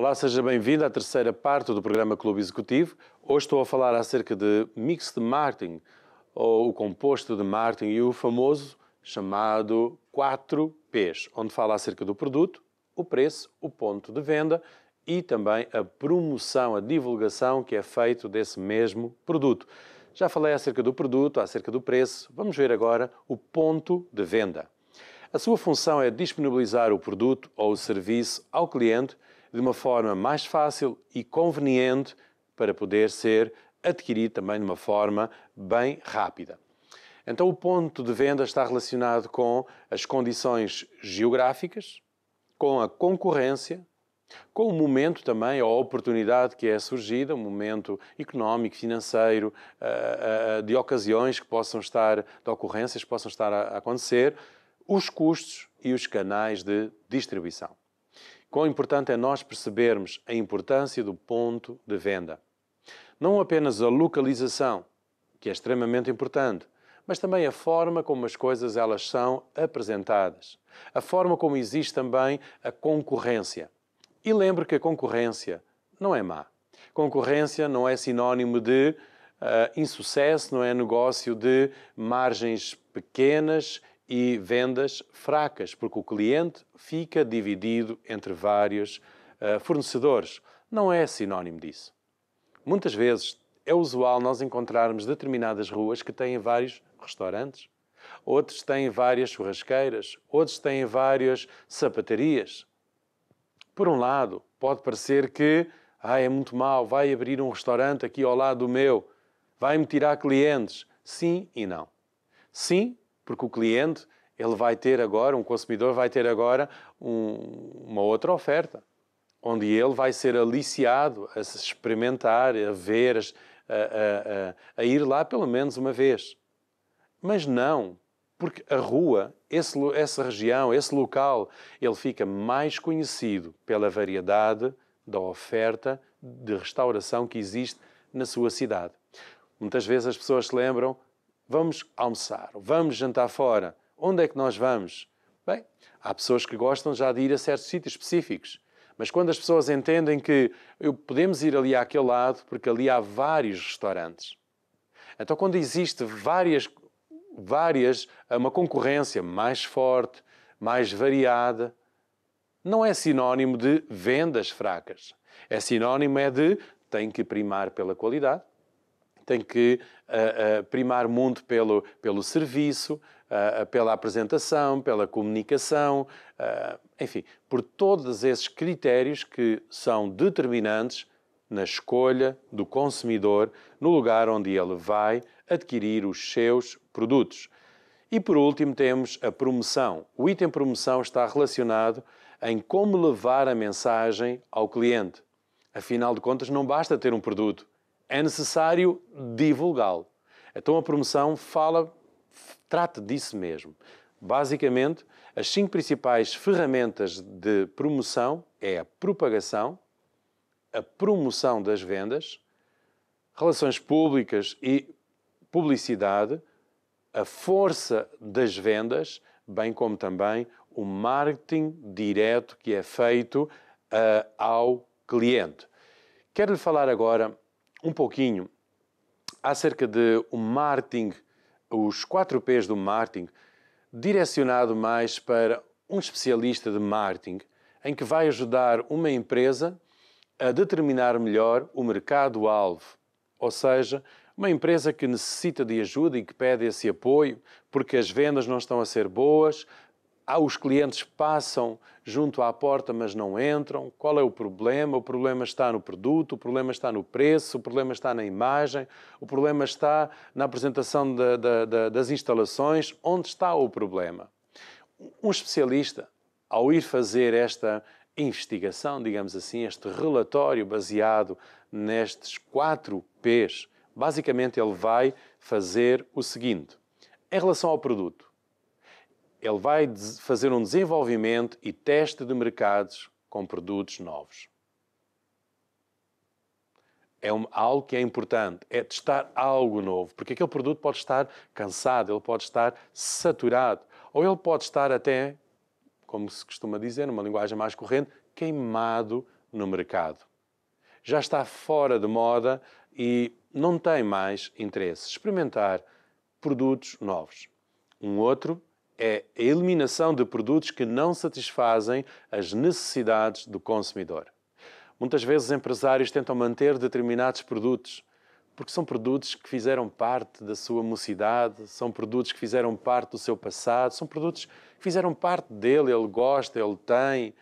Olá, seja bem-vindo à terceira parte do programa Clube Executivo. Hoje estou a falar acerca de mix de marketing, ou o composto de marketing e o famoso chamado 4Ps, onde fala acerca do produto, o preço, o ponto de venda e também a promoção, a divulgação que é feito desse mesmo produto. Já falei acerca do produto, acerca do preço, vamos ver agora o ponto de venda. A sua função é disponibilizar o produto ou o serviço ao cliente de uma forma mais fácil e conveniente para poder ser adquirido também de uma forma bem rápida. Então, o ponto de venda está relacionado com as condições geográficas, com a concorrência, com o momento também, a oportunidade que é surgida, o um momento económico, financeiro, eh, eh, eh, de ocasiões que possam estar, de ocorrências que possam estar a acontecer, os custos e os canais de distribuição. Quão importante é nós percebermos a importância do ponto de venda. Não apenas a localização, que é extremamente importante, mas também a forma como as coisas elas são apresentadas, a forma como existe também a concorrência. E lembre que a concorrência não é má. Concorrência não é sinónimo de uh, insucesso, não é negócio de margens pequenas e vendas fracas, porque o cliente fica dividido entre vários uh, fornecedores. Não é sinónimo disso. Muitas vezes é usual nós encontrarmos determinadas ruas que têm vários restaurantes, outros têm várias churrasqueiras, outros têm várias sapatarias. Por um lado, pode parecer que ah, é muito mal, vai abrir um restaurante aqui ao lado do meu, vai-me tirar clientes. Sim e não. Sim, porque o cliente ele vai ter agora, um consumidor vai ter agora um, uma outra oferta, onde ele vai ser aliciado a se experimentar, a ver, a, a, a, a ir lá pelo menos uma vez. Mas não, porque a rua, esse, essa região, esse local, ele fica mais conhecido pela variedade da oferta de restauração que existe na sua cidade. Muitas vezes as pessoas se lembram vamos almoçar, vamos jantar fora, onde é que nós vamos? Bem, há pessoas que gostam já de ir a certos sítios específicos, mas quando as pessoas entendem que podemos ir ali àquele lado, porque ali há vários restaurantes. Então, quando existe várias, várias, uma concorrência mais forte, mais variada, não é sinónimo de vendas fracas. É sinónimo é de tem que primar pela qualidade, tem que uh, uh, primar muito pelo, pelo serviço, uh, pela apresentação, pela comunicação, enfim, por todos esses critérios que são determinantes na escolha do consumidor no lugar onde ele vai adquirir os seus produtos. E por último temos a promoção. O item promoção está relacionado em como levar a mensagem ao cliente. Afinal de contas, não basta ter um produto, é necessário divulgá-lo. Então a promoção fala, trata disso mesmo. Basicamente, as cinco principais ferramentas de promoção é a propagação, a promoção das vendas, relações públicas e publicidade, a força das vendas, bem como também o marketing direto que é feito uh, ao cliente. Quero lhe falar agora um pouquinho acerca de o um marketing, os quatro P's do marketing, direcionado mais para um especialista de marketing, em que vai ajudar uma empresa a determinar melhor o mercado-alvo, ou seja, uma empresa que necessita de ajuda e que pede esse apoio porque as vendas não estão a ser boas, ah, os clientes passam junto à porta, mas não entram. Qual é o problema? O problema está no produto, o problema está no preço, o problema está na imagem, o problema está na apresentação de, de, de, das instalações. Onde está o problema? Um especialista, ao ir fazer esta investigação, digamos assim, este relatório baseado nestes quatro P's, basicamente ele vai fazer o seguinte: em relação ao produto, ele vai fazer um desenvolvimento e teste de mercados com produtos novos. É um, algo que é importante, é testar algo novo, porque aquele produto pode estar cansado, ele pode estar saturado, ou ele pode estar até, como se costuma dizer, numa linguagem mais corrente, queimado no mercado. Já está fora de moda e não tem mais interesse. Experimentar produtos novos. Um outro é a eliminação de produtos que não satisfazem as necessidades do consumidor. Muitas vezes empresários tentam manter determinados produtos porque são produtos que fizeram parte da sua mocidade, são produtos que fizeram parte do seu passado, são produtos que fizeram parte dele, ele gosta, ele tem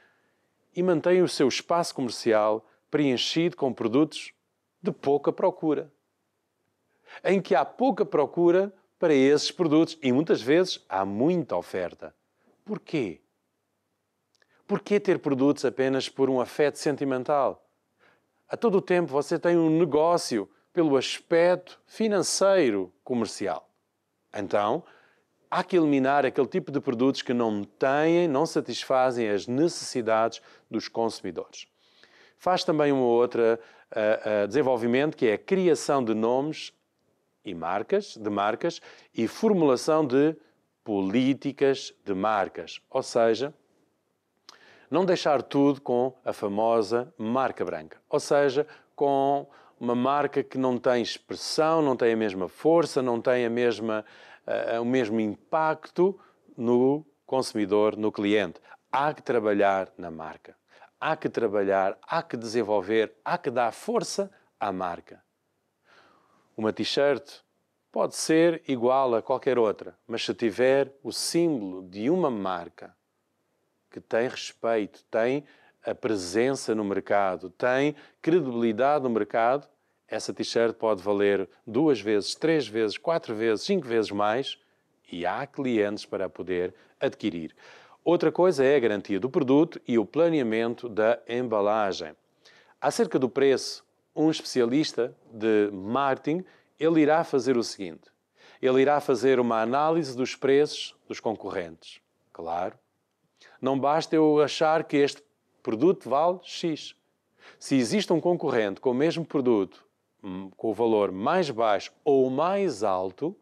e mantém o seu espaço comercial preenchido com produtos de pouca procura. Em que há pouca procura para esses produtos e muitas vezes há muita oferta. Porquê? Porquê ter produtos apenas por um afeto sentimental? A todo o tempo você tem um negócio pelo aspecto financeiro comercial. Então, há que eliminar aquele tipo de produtos que não têm, não satisfazem as necessidades dos consumidores. Faz também um outro uh, eh, uh, eh, desenvolvimento que é a criação de nomes e marcas, de marcas e formulação de políticas de marcas, ou seja, não deixar tudo com a famosa marca branca, ou seja, com uma marca que não tem expressão, não tem a mesma força, não tem a mesma, uh, o mesmo impacto no consumidor, no cliente. Há que trabalhar na marca. Há que trabalhar, há que desenvolver, há que dar força à marca. Uma t-shirt pode ser igual a qualquer outra, mas se tiver o símbolo de uma marca que tem respeito, tem a presença no mercado, tem credibilidade no mercado, essa t-shirt pode valer duas vezes, três vezes, quatro vezes, cinco vezes mais e há clientes para poder adquirir. Outra coisa é a garantia do produto e o planeamento da embalagem. Acerca do preço, um especialista de marketing, ele irá fazer o seguinte: ele irá fazer uma análise dos preços dos concorrentes. Claro. Não basta eu achar que este produto vale X. Se existe um concorrente com o mesmo produto, hum, com o valor mais baixo ou mais alto,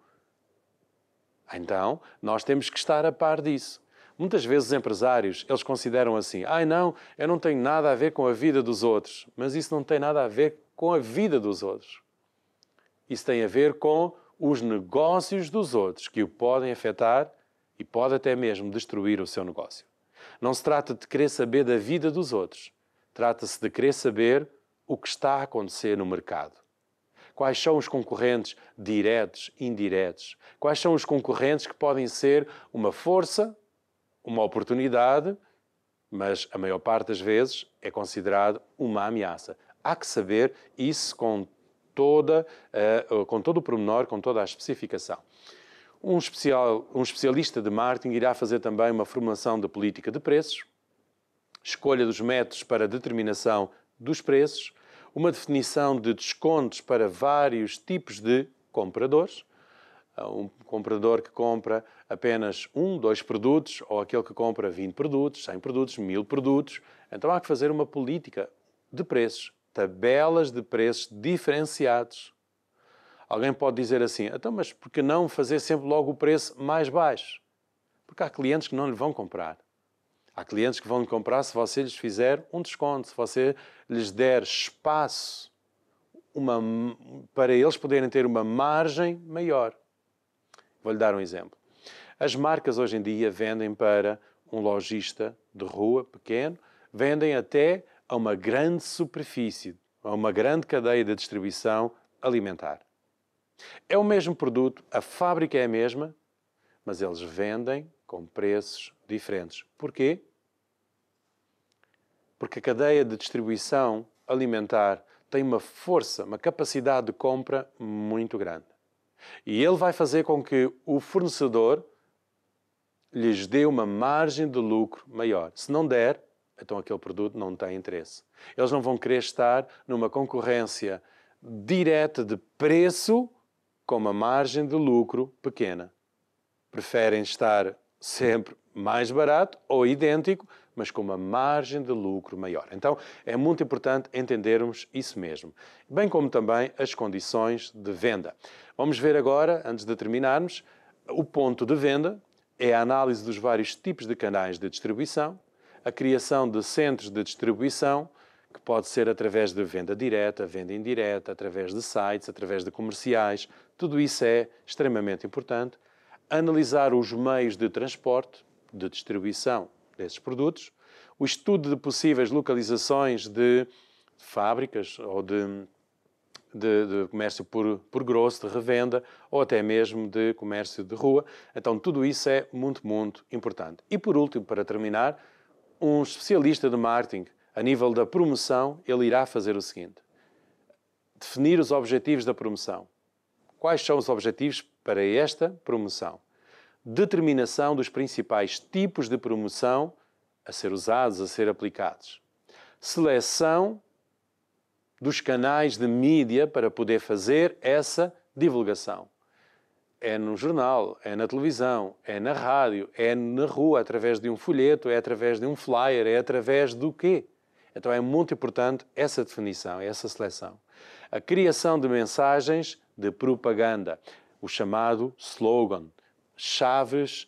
então nós temos que estar a par disso. Muitas vezes os empresários, eles consideram assim, ai ah, não, eu não tenho nada a ver com a vida dos outros. Mas isso não tem nada a ver com a vida dos outros. Isso tem a ver com os negócios dos outros, que o podem afetar e pode até mesmo destruir o seu negócio. Não se trata de querer saber da vida dos outros. Trata-se de querer saber o que está a acontecer no mercado. Quais são os concorrentes diretos, indiretos? Quais são os concorrentes que podem ser uma força uma oportunidade, mas a maior parte das vezes é considerado uma ameaça. Há que saber isso com, toda, eh, com todo o pormenor, com toda a especificação. Um, especial, um especialista de marketing irá fazer também uma formulação de política de preços, escolha dos métodos para determinação dos preços, uma definição de descontos para vários tipos de compradores, ah, um comprador que compra apenas um, dois produtos, ou aquele que compra 20 produtos, 100 produtos, 1000 produtos. Então há que fazer uma política de preços, tabelas de preços diferenciados. Alguém pode dizer assim, então, mas por que não fazer sempre logo o preço mais baixo? Porque há clientes que não lhe vão comprar. Há clientes que vão lhe comprar se você lhes fizer um desconto, se você lhes der espaço uma, para eles poderem ter uma margem maior. Vou-lhe dar um exemplo. As marcas hoje em dia vendem para um lojista de rua pequeno, vendem até a uma grande superfície, a uma grande cadeia de distribuição alimentar. É o mesmo produto, a fábrica é a mesma, mas eles vendem com preços diferentes. Porquê? Porque a cadeia de distribuição alimentar tem uma força, uma capacidade de compra muito grande. E ele vai fazer com que o fornecedor lhes dê uma margem de lucro maior. Se não der, então aquele produto não tem interesse. Eles não vão querer estar numa concorrência direta de preço com uma margem de lucro pequena. Preferem estar sempre mais barato ou idêntico, mas com uma margem de lucro maior. Então, é muito importante entendermos isso mesmo, bem como também as condições de venda. Vamos ver agora, antes de terminarmos, o ponto de venda é a análise dos vários tipos de canais de distribuição, a criação de centros de distribuição, que pode ser através de venda direta, venda indireta, através de sites, através de comerciais, tudo isso é extremamente importante analisar os meios de transporte, de distribuição desses produtos, o estudo de possíveis localizações de fábricas ou de, de, de comércio por, por grosso, de revenda ou até mesmo de comércio de rua. Então, tudo isso é muito, muito importante. E por último, para terminar, um especialista de marketing, a nível da promoção, ele irá fazer o seguinte: definir os objetivos da promoção. Quais são os objetivos para esta promoção. Determinação dos principais tipos de promoção a ser usados, a ser aplicados. Seleção dos canais de mídia para poder fazer essa divulgação. É no jornal, é na televisão, é na rádio, é na rua, através de um folheto, é através de um flyer, é através do quê? Então é muito importante essa definição, essa seleção. A criação de mensagens de propaganda o chamado slogan, chaves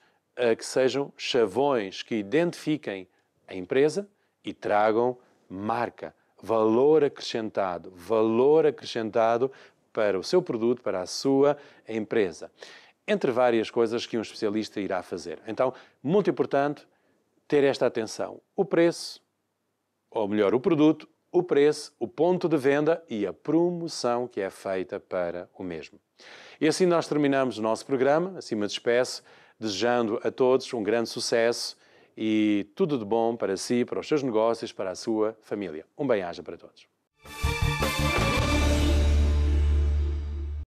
que sejam chavões que identifiquem a empresa e tragam marca, valor acrescentado, valor acrescentado para o seu produto, para a sua empresa. Entre várias coisas que um especialista irá fazer. Então, muito importante ter esta atenção. O preço, ou melhor, o produto, o preço, o ponto de venda e a promoção que é feita para o mesmo. E assim nós terminamos o nosso programa, acima de espécie, desejando a todos um grande sucesso e tudo de bom para si, para os seus negócios, para a sua família. Um bem-aja para todos.